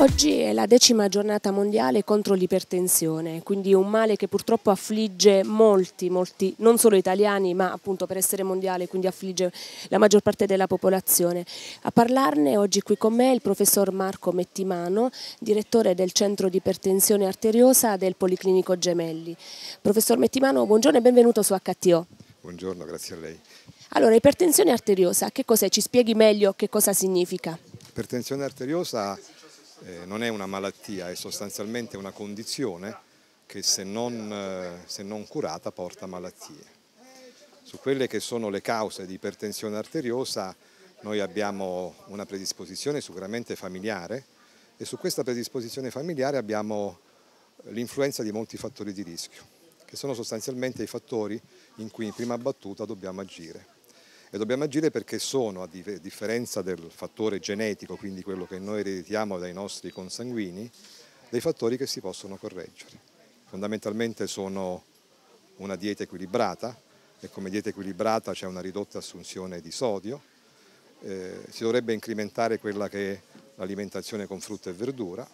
Oggi è la decima giornata mondiale contro l'ipertensione, quindi un male che purtroppo affligge molti, molti, non solo italiani, ma appunto per essere mondiale, quindi affligge la maggior parte della popolazione. A parlarne oggi qui con me il professor Marco Mettimano, direttore del Centro di Ipertensione Arteriosa del Policlinico Gemelli. Professor Mettimano, buongiorno e benvenuto su HTO. Buongiorno, grazie a lei. Allora, ipertensione arteriosa, che cos'è? Ci spieghi meglio che cosa significa? Ipertensione arteriosa eh, non è una malattia, è sostanzialmente una condizione che se non, eh, se non curata porta malattie. Su quelle che sono le cause di ipertensione arteriosa noi abbiamo una predisposizione sicuramente familiare e su questa predisposizione familiare abbiamo l'influenza di molti fattori di rischio, che sono sostanzialmente i fattori in cui in prima battuta dobbiamo agire e dobbiamo agire perché sono, a differenza del fattore genetico, quindi quello che noi ereditiamo dai nostri consanguini, dei fattori che si possono correggere. Fondamentalmente sono una dieta equilibrata e come dieta equilibrata c'è una ridotta assunzione di sodio, eh, si dovrebbe incrementare quella che è l'alimentazione con frutta e verdura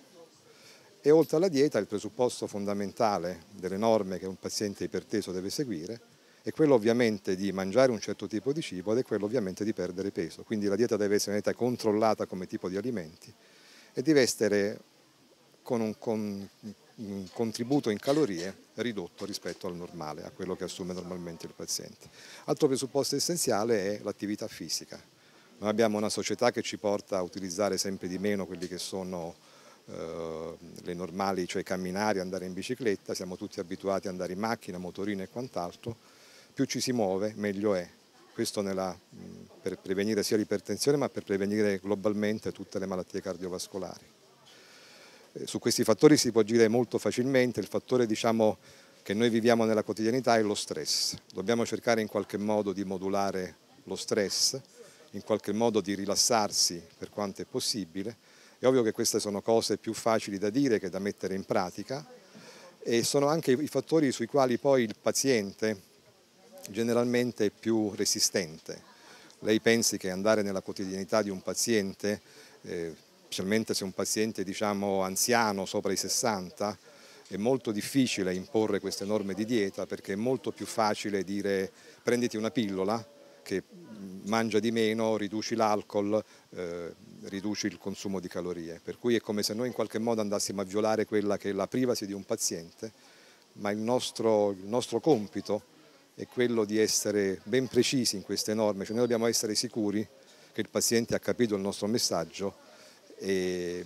e oltre alla dieta il presupposto fondamentale delle norme che un paziente iperteso deve seguire è quello ovviamente di mangiare un certo tipo di cibo ed è quello ovviamente di perdere peso. Quindi la dieta deve essere una dieta controllata come tipo di alimenti e deve essere con un, con un contributo in calorie ridotto rispetto al normale, a quello che assume normalmente il paziente. Altro presupposto essenziale è l'attività fisica. Noi abbiamo una società che ci porta a utilizzare sempre di meno quelli che sono eh, le normali, cioè camminare, andare in bicicletta, siamo tutti abituati ad andare in macchina, motorino e quant'altro, più ci si muove meglio è. Questo nella, per prevenire sia l'ipertensione ma per prevenire globalmente tutte le malattie cardiovascolari. Eh, su questi fattori si può agire molto facilmente, il fattore diciamo, che noi viviamo nella quotidianità è lo stress. Dobbiamo cercare in qualche modo di modulare lo stress, in qualche modo di rilassarsi per quanto è possibile. È ovvio che queste sono cose più facili da dire che da mettere in pratica e sono anche i fattori sui quali poi il paziente generalmente è più resistente. Lei pensi che andare nella quotidianità di un paziente, eh, specialmente se un paziente diciamo anziano sopra i 60, è molto difficile imporre queste norme di dieta perché è molto più facile dire prenditi una pillola che mangia di meno, riduci l'alcol, eh, riduci il consumo di calorie. Per cui è come se noi in qualche modo andassimo a violare quella che è la privacy di un paziente, ma il nostro, il nostro compito è quello di essere ben precisi in queste norme, cioè noi dobbiamo essere sicuri che il paziente ha capito il nostro messaggio e,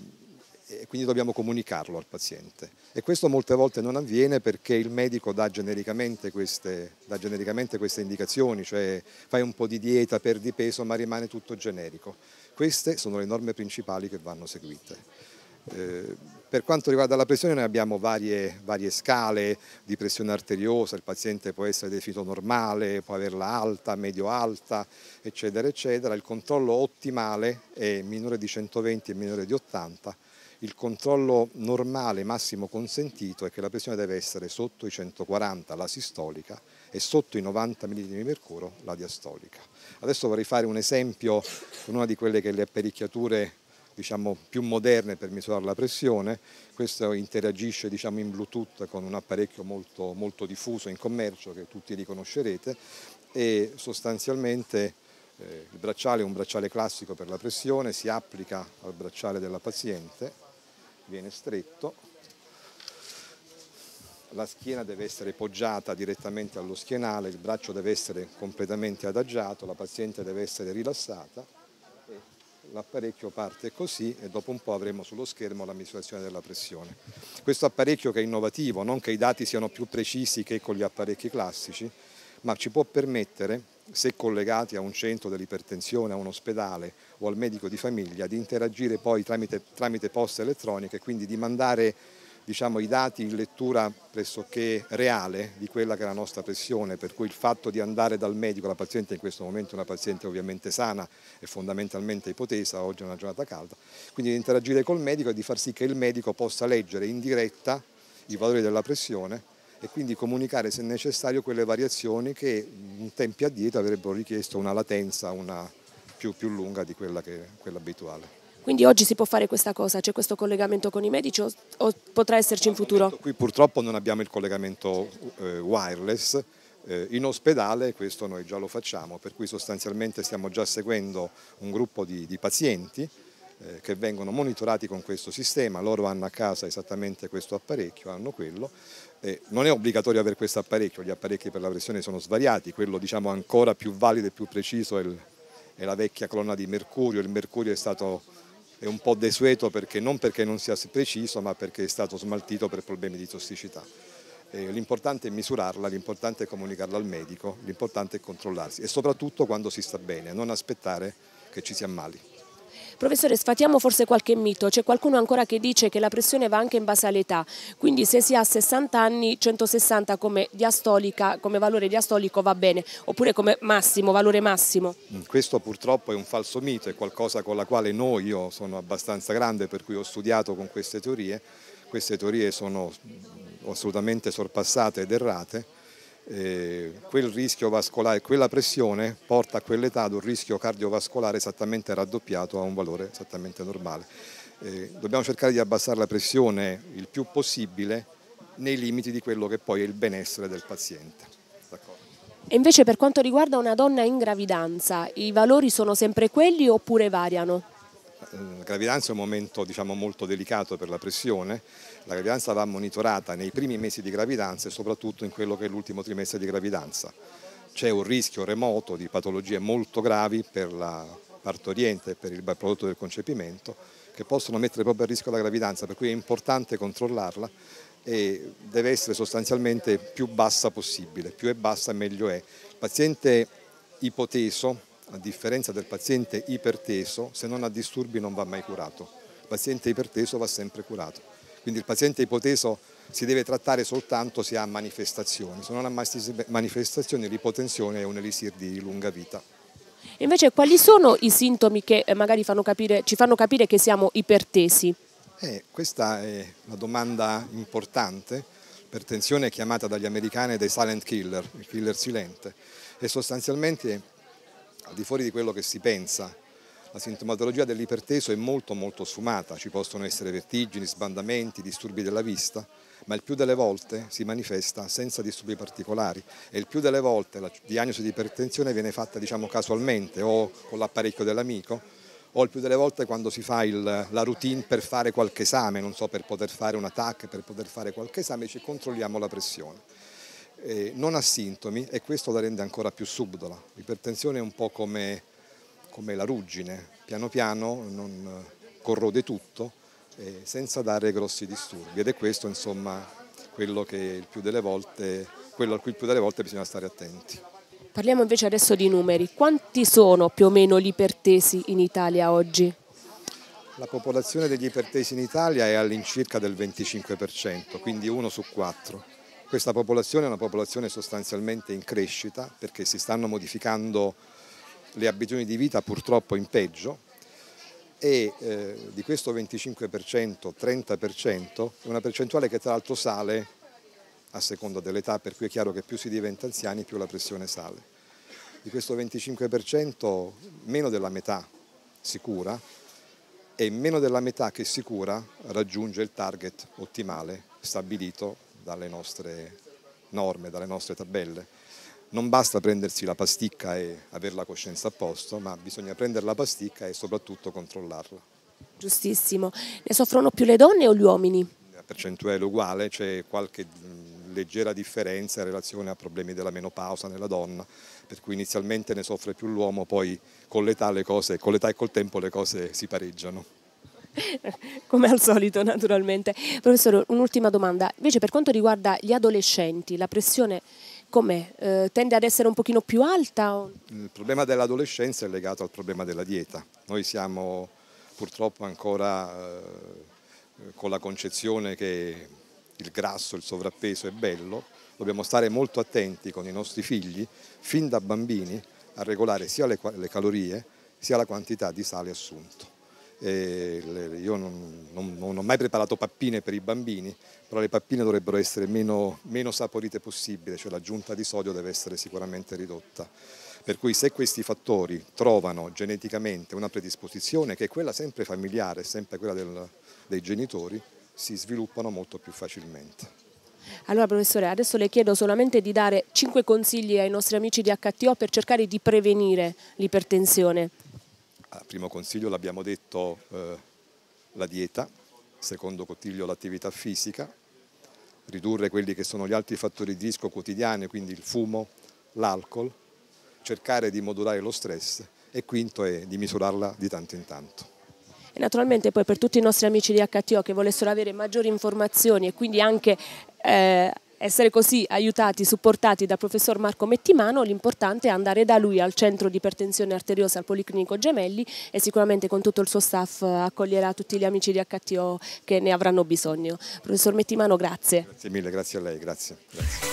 e quindi dobbiamo comunicarlo al paziente. E questo molte volte non avviene perché il medico dà genericamente queste, dà genericamente queste indicazioni, cioè fai un po' di dieta, perdi peso, ma rimane tutto generico. Queste sono le norme principali che vanno seguite. Eh, per quanto riguarda la pressione noi abbiamo varie, varie, scale di pressione arteriosa, il paziente può essere definito normale, può averla alta, medio alta, eccetera, eccetera. Il controllo ottimale è minore di 120 e minore di 80. Il controllo normale massimo consentito è che la pressione deve essere sotto i 140 la sistolica e sotto i 90 mmHg la diastolica. Adesso vorrei fare un esempio con una di quelle che le apparecchiature diciamo, più moderne per misurare la pressione, questo interagisce diciamo, in Bluetooth con un apparecchio molto, molto, diffuso in commercio che tutti riconoscerete e sostanzialmente eh, il bracciale è un bracciale classico per la pressione, si applica al bracciale della paziente, viene stretto, la schiena deve essere poggiata direttamente allo schienale, il braccio deve essere completamente adagiato, la paziente deve essere rilassata l'apparecchio parte così e dopo un po' avremo sullo schermo la misurazione della pressione. Questo apparecchio che è innovativo, non che i dati siano più precisi che con gli apparecchi classici, ma ci può permettere, se collegati a un centro dell'ipertensione, a un ospedale o al medico di famiglia, di interagire poi tramite, tramite posta elettronica e quindi di mandare diciamo, i dati in lettura pressoché reale di quella che è la nostra pressione, per cui il fatto di andare dal medico, la paziente in questo momento è una paziente ovviamente sana e fondamentalmente ipotesa, oggi è una giornata calda, quindi di interagire col medico e di far sì che il medico possa leggere in diretta i valori della pressione e quindi comunicare se necessario quelle variazioni che in tempi addietro avrebbero richiesto una latenza una più, più lunga di quella, che, quella abituale. Quindi oggi si può fare questa cosa, c'è questo collegamento con i medici o, o potrà esserci in futuro? Qui purtroppo non abbiamo il collegamento eh, wireless, eh, in ospedale questo noi già lo facciamo, per cui sostanzialmente stiamo già seguendo un gruppo di, di pazienti eh, che vengono monitorati con questo sistema, loro hanno a casa esattamente questo apparecchio, hanno quello, eh, non è obbligatorio avere questo apparecchio, gli apparecchi per la pressione sono svariati, quello diciamo, ancora più valido e più preciso è, il, è, la vecchia colonna di mercurio, il mercurio è stato è un po' desueto perché, non perché non sia preciso ma perché è stato smaltito per problemi di tossicità. L'importante è misurarla, l'importante è comunicarla al medico, l'importante è controllarsi e soprattutto quando si sta bene, non aspettare che ci si ammali. Professore, sfatiamo forse qualche mito, c'è qualcuno ancora che dice che la pressione va anche in base all'età, quindi se si ha 60 anni, 160 come, diastolica, come valore diastolico va bene, oppure come massimo, valore massimo? Mm, questo purtroppo è un falso mito, è qualcosa con la quale noi, io sono abbastanza grande per cui ho studiato con queste teorie, queste teorie sono mm, assolutamente sorpassate ed errate, eh, quel rischio vascolare, quella pressione porta a quell'età ad un rischio cardiovascolare esattamente raddoppiato a un valore esattamente normale. Eh, dobbiamo cercare di abbassare la pressione il più possibile nei limiti di quello che poi è il benessere del paziente. E invece per quanto riguarda una donna in gravidanza, i valori sono sempre quelli oppure variano? la mm, gravidanza è un momento diciamo, molto delicato per la pressione, la gravidanza va monitorata nei primi mesi di gravidanza e soprattutto in quello che è l'ultimo trimestre di gravidanza. C'è un rischio remoto di patologie molto gravi per la partoriente e per il prodotto del concepimento che possono mettere proprio a rischio la gravidanza, per cui è importante controllarla e deve essere sostanzialmente più bassa possibile, più è bassa meglio è. Il paziente ipoteso a differenza del paziente iperteso, se non ha disturbi non va mai curato. Il paziente iperteso va sempre curato. Quindi il paziente ipoteso si deve trattare soltanto se ha manifestazioni. Se non ha manifestazioni l'ipotensione è un elisir di lunga vita. Invece quali sono i sintomi che eh, magari fanno capire, ci fanno capire che siamo ipertesi? Eh, questa è una domanda importante. L'ipertensione è chiamata dagli americani dei silent killer, il killer silente. E sostanzialmente al di fuori di quello che si pensa. La sintomatologia dell'iperteso è molto molto sfumata, ci possono essere vertigini, sbandamenti, disturbi della vista, ma il più delle volte si manifesta senza disturbi particolari e il più delle volte la diagnosi di ipertensione viene fatta diciamo, casualmente o con l'apparecchio dell'amico o il più delle volte quando si fa il, la routine per fare qualche esame, non so, per poter fare un attacco, per poter fare qualche esame, ci controlliamo la pressione eh, non ha sintomi e questo la rende ancora più subdola. L'ipertensione è un po' come, come la ruggine, piano piano non, eh, corrode tutto eh, senza dare grossi disturbi ed è questo insomma quello, volte, quello a cui il più delle volte bisogna stare attenti. Parliamo invece adesso di numeri. Quanti sono più o meno gli ipertesi in Italia oggi? La popolazione degli ipertesi in Italia è all'incirca del 25%, quindi uno su quattro. Questa popolazione è una popolazione sostanzialmente in crescita perché si stanno modificando le abitudini di vita purtroppo in peggio e eh, di questo 25%, 30% è una percentuale che tra l'altro sale a seconda dell'età, per cui è chiaro che più si diventa anziani più la pressione sale. Di questo 25% meno della metà si cura e meno della metà che si cura raggiunge il target ottimale stabilito dalle nostre norme, dalle nostre tabelle. Non basta prendersi la pasticca e avere la coscienza a posto, ma bisogna prendere la pasticca e soprattutto controllarla. Giustissimo. Ne soffrono più le donne o gli uomini? La percentuale è uguale, c'è qualche leggera differenza in relazione a problemi della menopausa nella donna, per cui inizialmente ne soffre più l'uomo, poi con l'età e col tempo le cose si pareggiano. come al solito naturalmente. Professore, un'ultima domanda. Invece per quanto riguarda gli adolescenti, la pressione com'è? Eh, tende ad essere un pochino più alta? Il problema dell'adolescenza è legato al problema della dieta. Noi siamo purtroppo ancora eh, con la concezione che il grasso, il sovrappeso è bello, dobbiamo stare molto attenti con i nostri figli, fin da bambini, a regolare sia le calorie sia la quantità di sale assunto io non, non, non, ho mai preparato pappine per i bambini, però le pappine dovrebbero essere meno, meno saporite possibile, cioè l'aggiunta di sodio deve essere sicuramente ridotta. Per cui se questi fattori trovano geneticamente una predisposizione, che è quella sempre familiare, sempre quella del, dei genitori, si sviluppano molto più facilmente. Allora professore, adesso le chiedo solamente di dare 5 consigli ai nostri amici di HTO per cercare di prevenire l'ipertensione. Al primo consiglio l'abbiamo detto eh, la dieta, secondo consiglio l'attività fisica, ridurre quelli che sono gli altri fattori di rischio quotidiani, quindi il fumo, l'alcol, cercare di modulare lo stress e quinto è di misurarla di tanto in tanto. E naturalmente poi per tutti i nostri amici di HTO che volessero avere maggiori informazioni e quindi anche eh, essere così aiutati, supportati dal professor Marco Mettimano, l'importante è andare da lui al centro di ipertensione arteriosa al Policlinico Gemelli e sicuramente con tutto il suo staff accoglierà tutti gli amici di HTO che ne avranno bisogno. Professor Mettimano, grazie. Grazie mille, grazie a lei, grazie. grazie.